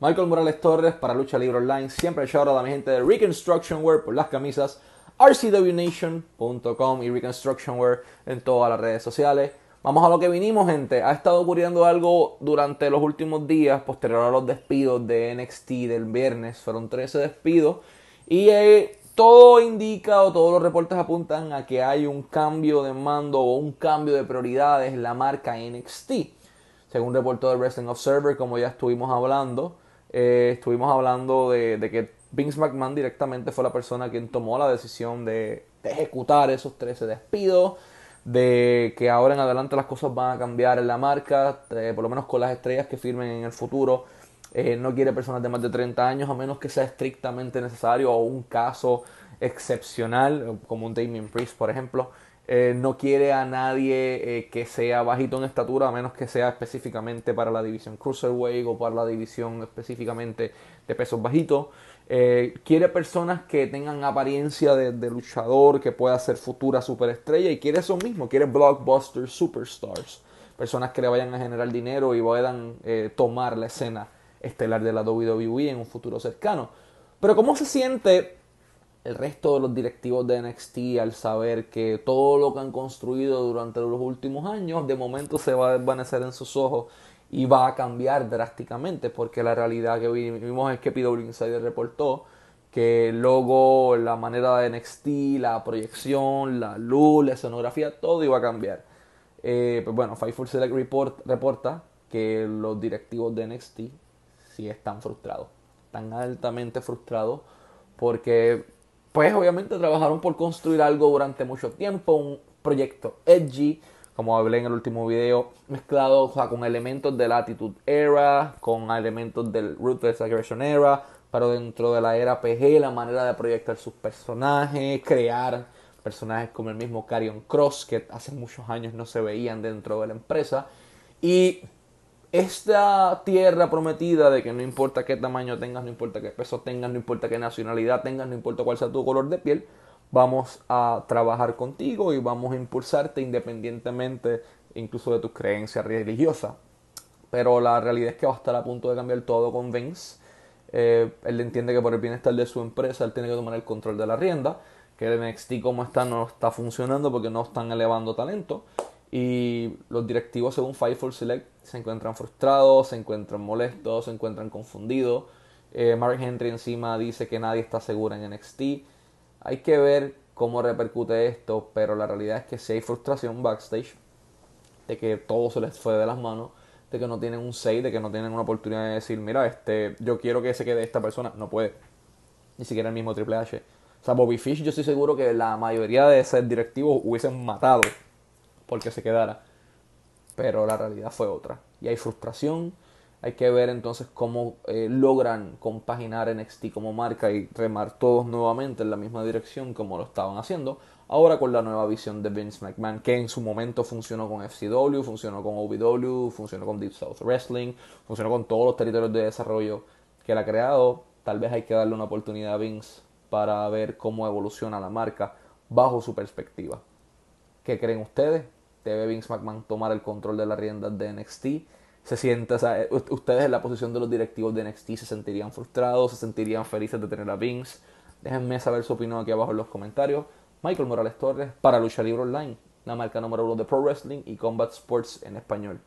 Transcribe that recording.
Michael Morales Torres para Lucha Libre Online. Siempre shout out a mi gente de Reconstruction Wear por las camisas. RCWNation.com y Reconstruction Wear en todas las redes sociales. Vamos a lo que vinimos, gente. Ha estado ocurriendo algo durante los últimos días, posterior a los despidos de NXT del viernes. Fueron 13 despidos. Y eh, todo indica o todos los reportes apuntan a que hay un cambio de mando o un cambio de prioridades en la marca NXT. Según reportó de Wrestling Observer, como ya estuvimos hablando, eh, estuvimos hablando de, que Vince McMahon directamente fue la persona quien tomó la decisión de, ejecutar esos 13 despidos, de que ahora en adelante las cosas van a cambiar en la marca, eh, por lo menos con las estrellas que firmen en el futuro. Eh, no quiere personas de más de 30 años a menos que sea estrictamente necesario o un caso excepcional, como un Damien Priest, por ejemplo. Eh, no quiere a nadie eh, que sea bajito en estatura, a menos que sea específicamente para la división Cruiserweight o para la división específicamente de pesos bajitos. Eh, quiere personas que tengan apariencia de, de, luchador, que pueda ser futura superestrella y quiere eso mismo, quiere blockbuster superstars. Personas que le vayan a generar dinero y puedan tomar la escena estelar de la WWE en un futuro cercano. Pero ¿cómo se siente el resto de los directivos de NXT al saber que todo lo que han construido durante los últimos años de momento se va a desvanecer en sus ojos y va a cambiar drásticamente porque la realidad que vimos es que PW Insider reportó que luego la manera de NXT, la proyección, la luz, la escenografía, todo iba a cambiar. pero eh, pues bueno, Fightful Select report, reporta que los directivos de NXT sí están frustrados, están altamente frustrados porque pues obviamente trabajaron por construir algo durante mucho tiempo, un proyecto edgy, como hablé en el último video, mezclado con elementos de la Attitude Era, con elementos del Ruthless Aggression Era, pero dentro de la era PG, la manera de proyectar sus personajes, crear personajes como el mismo Carion Cross, que hace muchos años no se veían dentro de la empresa, y esta tierra prometida de que no importa qué tamaño tengas, no importa qué peso tengas, no importa qué nacionalidad tengas, no importa cuál sea tu color de piel, vamos a trabajar contigo y vamos a impulsarte independientemente incluso de tus creencias religiosas. Pero la realidad es que va a estar a punto de cambiar todo con Vince. Eh, él entiende que por el bienestar de su empresa él tiene que tomar el control de la rienda, que el NXT como está no está funcionando porque no están elevando talento y los directivos, según for Select, se encuentran frustrados, se encuentran molestos, se encuentran confundidos. Eh, Mark Henry encima dice que nadie está seguro en NXT. Hay que ver cómo repercute esto, pero la realidad es que si hay frustración backstage, de que todo se les fue de las manos, de que no tienen un say, de que no tienen una oportunidad de decir, mira, este, yo quiero que se quede esta persona, no puede. Ni siquiera el mismo Triple H. O sea, Bobby Fish, yo estoy seguro que la mayoría de esos directivos hubiesen matado porque se quedara. Pero la realidad fue otra. Y hay frustración. Hay que ver entonces cómo eh, logran compaginar NXT como marca y remar todos nuevamente en la misma dirección como lo estaban haciendo. Ahora con la nueva visión de Vince McMahon, que en su momento funcionó con FCW, funcionó con OVW, funcionó con Deep South Wrestling, funcionó con todos los territorios de desarrollo que él ha creado. Tal vez hay que darle una oportunidad a Vince para ver cómo evoluciona la marca bajo su perspectiva. ¿Qué creen ustedes? ¿Debe este, Vince McMahon tomar el control de la rienda de NXT. Se siente, eh, ustedes en la posición de los directivos de NXT se sentirían frustrados, se sentirían felices de tener a Vince. Déjenme saber su opinión aquí abajo en los comentarios. Michael Morales Torres para Lucha Libre Online, la marca número uno de Pro Wrestling y Combat Sports en español.